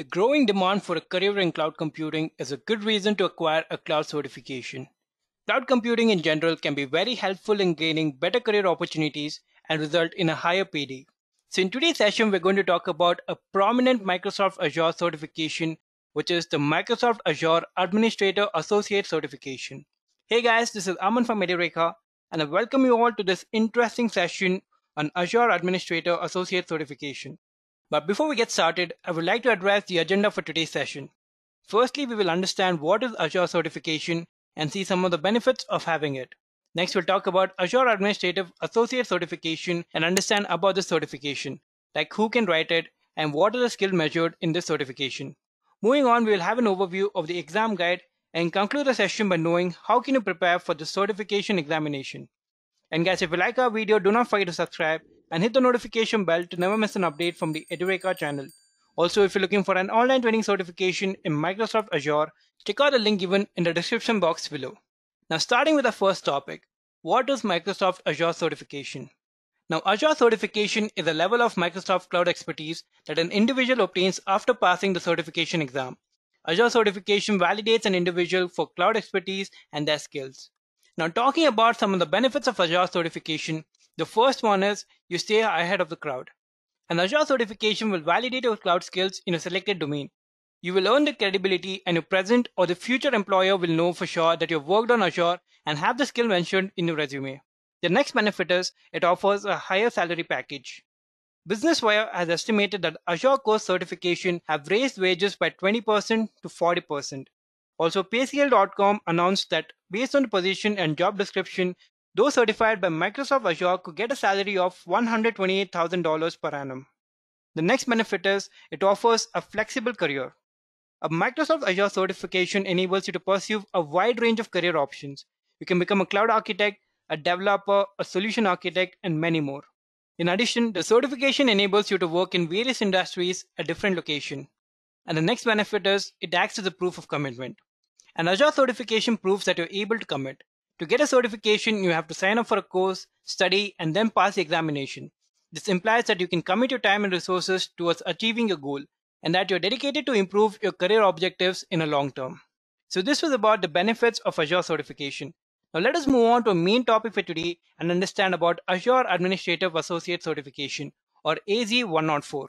The growing demand for a career in cloud computing is a good reason to acquire a cloud certification. Cloud computing in general can be very helpful in gaining better career opportunities and result in a higher payday. So in today's session, we're going to talk about a prominent Microsoft Azure certification, which is the Microsoft Azure Administrator Associate Certification. Hey guys, this is Aman from Medireca, and I welcome you all to this interesting session on Azure Administrator Associate Certification. But before we get started, I would like to address the agenda for today's session. Firstly, we will understand what is Azure certification and see some of the benefits of having it. Next, we'll talk about Azure Administrative Associate Certification and understand about this certification, like who can write it and what are the skills measured in this certification. Moving on, we will have an overview of the exam guide and conclude the session by knowing how can you prepare for the certification examination. And guys, if you like our video, do not forget to subscribe and hit the notification bell to never miss an update from the Edureka channel. Also, if you're looking for an online training certification in Microsoft Azure, check out the link given in the description box below. Now, starting with the first topic, what is Microsoft Azure certification? Now, Azure certification is a level of Microsoft cloud expertise that an individual obtains after passing the certification exam. Azure certification validates an individual for cloud expertise and their skills. Now, talking about some of the benefits of Azure certification, the first one is you stay ahead of the crowd. An Azure certification will validate your cloud skills in a selected domain. You will earn the credibility and your present or the future employer will know for sure that you've worked on Azure and have the skill mentioned in your resume. The next benefit is it offers a higher salary package. BusinessWire has estimated that Azure course certification have raised wages by 20% to 40%. Also, payscale.com announced that based on the position and job description, those certified by Microsoft Azure could get a salary of $128,000 per annum. The next benefit is it offers a flexible career. A Microsoft Azure certification enables you to pursue a wide range of career options. You can become a cloud architect, a developer, a solution architect, and many more. In addition, the certification enables you to work in various industries at different locations. And the next benefit is it acts as a proof of commitment. An Azure certification proves that you're able to commit. To get a certification, you have to sign up for a course, study, and then pass the examination. This implies that you can commit your time and resources towards achieving your goal and that you're dedicated to improve your career objectives in a long term. So this was about the benefits of Azure certification. Now let us move on to a main topic for today and understand about Azure Administrative Associate Certification or AZ104.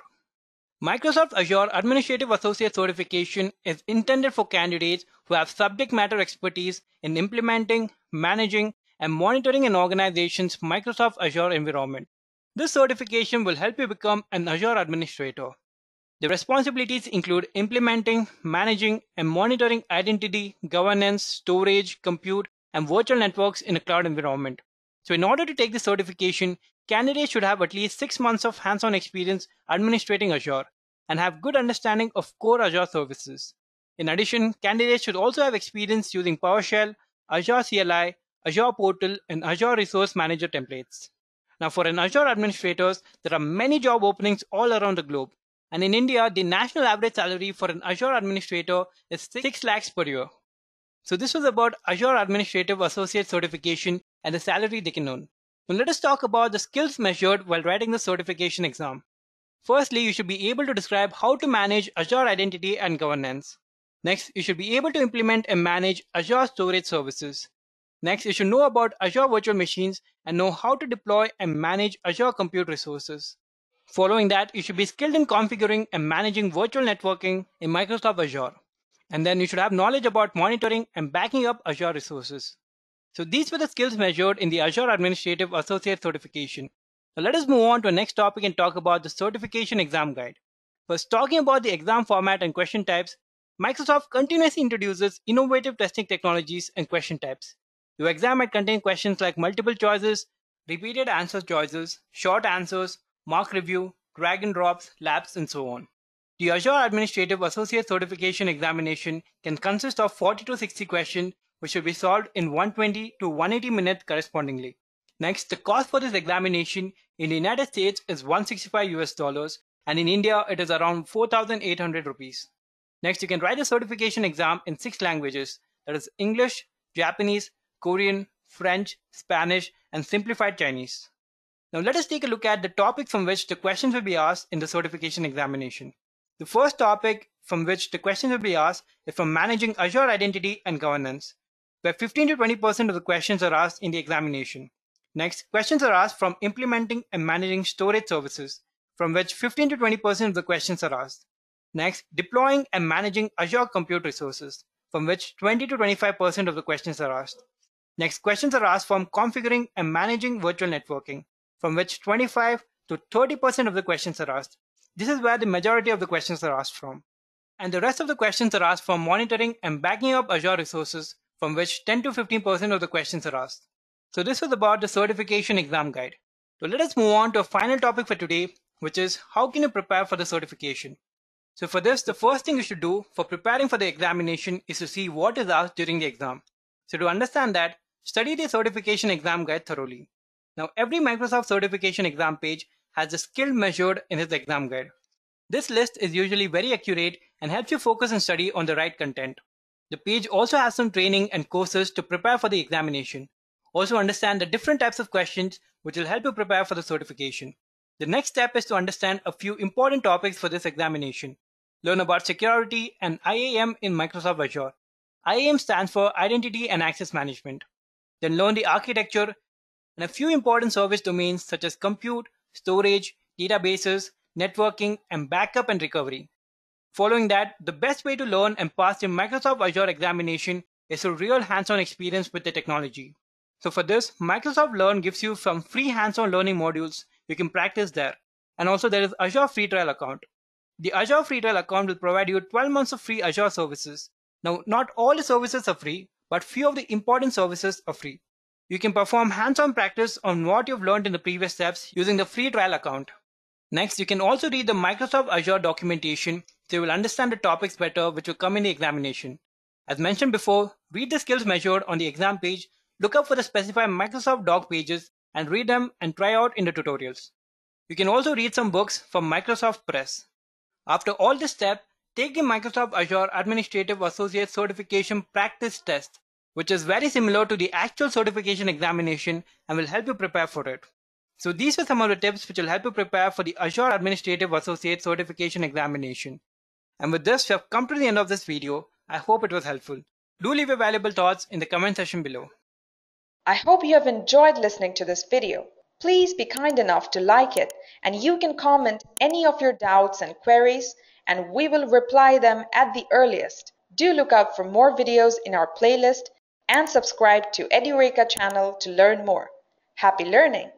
Microsoft Azure Administrative Associate Certification is intended for candidates who have subject matter expertise in implementing, managing, and monitoring an organization's Microsoft Azure environment. This certification will help you become an Azure administrator. The responsibilities include implementing, managing, and monitoring identity, governance, storage, compute, and virtual networks in a cloud environment. So, in order to take this certification, candidates should have at least six months of hands on experience administrating Azure and have good understanding of core Azure services. In addition, candidates should also have experience using PowerShell, Azure CLI, Azure Portal, and Azure Resource Manager templates. Now, for an Azure administrators, there are many job openings all around the globe. And in India, the national average salary for an Azure administrator is 6 lakhs per year. So this was about Azure Administrative Associate certification and the salary they can earn. Now let us talk about the skills measured while writing the certification exam. Firstly, you should be able to describe how to manage Azure identity and governance. Next, you should be able to implement and manage Azure storage services. Next, you should know about Azure virtual machines and know how to deploy and manage Azure compute resources. Following that, you should be skilled in configuring and managing virtual networking in Microsoft Azure. And then you should have knowledge about monitoring and backing up Azure resources. So these were the skills measured in the Azure Administrative Associate Certification. Now let us move on to the next topic and talk about the certification exam guide. First, talking about the exam format and question types, Microsoft continuously introduces innovative testing technologies and question types. Your exam might contain questions like multiple choices, repeated answer choices, short answers, mock review, drag and drops, labs, and so on. The Azure Administrative Associate Certification Examination can consist of 40 to 60 questions which will be solved in 120 to 180 minutes correspondingly. Next, the cost for this examination in the United States is 165 US dollars and in India it is around 4800 rupees. Next, you can write the certification exam in six languages that is, English, Japanese, Korean, French, Spanish, and simplified Chinese. Now, let us take a look at the topics from which the questions will be asked in the certification examination. The first topic from which the questions will be asked is from managing Azure identity and governance, where 15 to 20% of the questions are asked in the examination. Next, questions are asked from implementing and managing storage services, from which 15 to 20% of the questions are asked. Next, deploying and managing Azure compute resources, from which 20 to 25% of the questions are asked. Next, questions are asked from configuring and managing virtual networking, from which 25 to 30% of the questions are asked. This is where the majority of the questions are asked from. And the rest of the questions are asked from monitoring and backing up Azure resources, from which 10 to 15% of the questions are asked. So this was about the certification exam guide. So let us move on to a final topic for today, which is how can you prepare for the certification? So for this, the first thing you should do for preparing for the examination is to see what is asked during the exam. So to understand that, study the certification exam guide thoroughly. Now every Microsoft certification exam page has the skill measured in its exam guide. This list is usually very accurate and helps you focus and study on the right content. The page also has some training and courses to prepare for the examination. Also understand the different types of questions which will help you prepare for the certification. The next step is to understand a few important topics for this examination. Learn about security and IAM in Microsoft Azure. IAM stands for Identity and Access Management. Then learn the architecture and a few important service domains such as compute, storage, databases, networking, and backup and recovery. Following that, the best way to learn and pass the Microsoft Azure examination is through real hands-on experience with the technology. So for this, Microsoft Learn gives you some free hands-on learning modules you can practice there. And also there is Azure free trial account. The Azure free trial account will provide you 12 months of free Azure services. Now, not all the services are free, but few of the important services are free. You can perform hands-on practice on what you've learned in the previous steps using the free trial account. Next, you can also read the Microsoft Azure documentation so you will understand the topics better which will come in the examination. As mentioned before, read the skills measured on the exam page, look up for the specified Microsoft doc pages and read them and try out in the tutorials. You can also read some books from Microsoft Press. After all this step, take the Microsoft Azure Administrative Associate Certification Practice Test, which is very similar to the actual certification examination and will help you prepare for it. So these were some of the tips which will help you prepare for the Azure Administrative Associate Certification Examination. And with this, we have come to the end of this video. I hope it was helpful. Do leave your valuable thoughts in the comment section below. I hope you have enjoyed listening to this video. Please be kind enough to like it and you can comment any of your doubts and queries and we will reply them at the earliest. Do look out for more videos in our playlist and subscribe to EduReka channel to learn more. Happy learning!